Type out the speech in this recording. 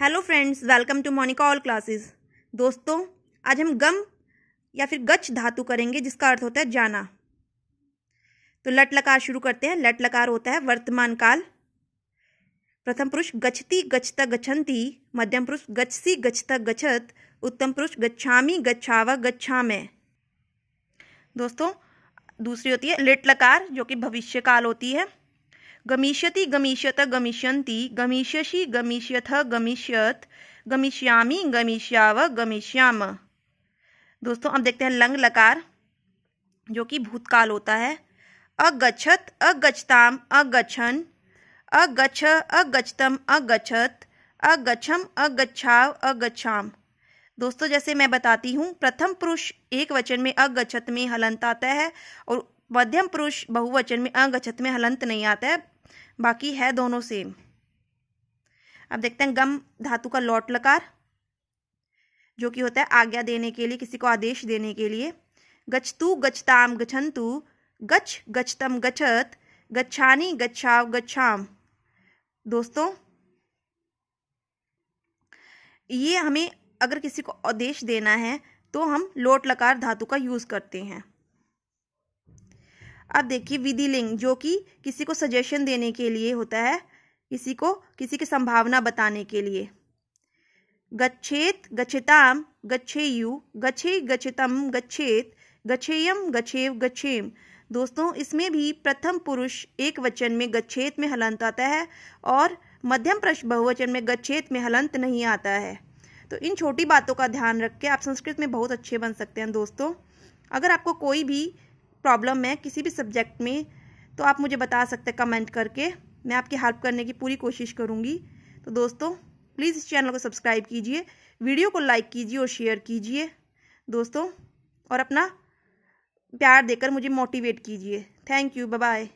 hello friends welcome to Monika all classes दोस्तों आज हम गम या फिर गच धातु करेंगे जिसका अर्थ होता है जाना तो लट लकार शुरू करते हैं लट लकार होता है वर्तमान काल प्रथम पुरुष गच्छती गच्छता गच्छन्ति मध्यम पुरुष गच्छसी गच्छता गच्छत उत्तम पुरुष गच्छामी गच्छाव गच्छामे दोस्तों दूसरी होती है लिट लकार जो कि भविष्य काल होती है गमिष्यति गमिष्यत गमिष्यन्ति गमिष्यसि गमिष्यथ गमिष्यत गमिष्यामी गमिष्याव गमिष्याम दोस्तों अब देखते हैं लंग लकार जो कि भूतकाल होता है अगछत अगछताम अगछन अगछ अगछतम अगछत अगछम अगछाव अगछाम दोस्तों जैसे मैं बताती हूँ प्रथम पुरुष एक वचन में अगछत में हलंत आता है और मध्यम पुरुष बहुवचन में अगछत में हलंत नहीं आता है बाकी है दोनों सेम अब देखते हैं गम धातु का लौट लकार जो कि होता है आज्ञा देने के लिए किसी को आदेश देने के लिए गचतु गच्छताम गच्छन्तु गच गचतम गचत गच्छानी गच्छाव गच्छाम दोस्तों ये हमें अगर किसी को आदेश देना है तो हम लोट लकार धातु का यूज़ करते हैं अब देखिए विधि लिंग जो कि किसी को सजेशन देने के लिए होता है किसी को किसी की संभावना बताने के लिए गच्छेत गच्छताम गच्छेयु गच्छे गच्छतम गच्छेत गच्छेयम गच्छेव गच्छेम दोस्तों इसमें भी प्रथम पुरुष एक वचन में गच्छेत में हलंत आता है और मध्यम प्रश बहुवचन में गच्छेत में हलंत नहीं आता है तो इन छोटी बातों का ध्यान रख के आप संस्कृत में बहुत अच्छे बन सकते हैं दोस्तों अगर आपको कोई भी प्रॉब्लम है किसी भी सब्जेक्ट में तो आप मुझे बता सकते हैं कमेंट करके मैं आपकी हेल्प करने की पूरी कोशिश करूँगी तो दोस्तों प्लीज़ इस चैनल को सब्सक्राइब कीजिए वीडियो को लाइक कीजिए और शेयर कीजिए दोस्तों और अपना प्यार देकर मुझे मोटिवेट कीजिए थैंक यू बाय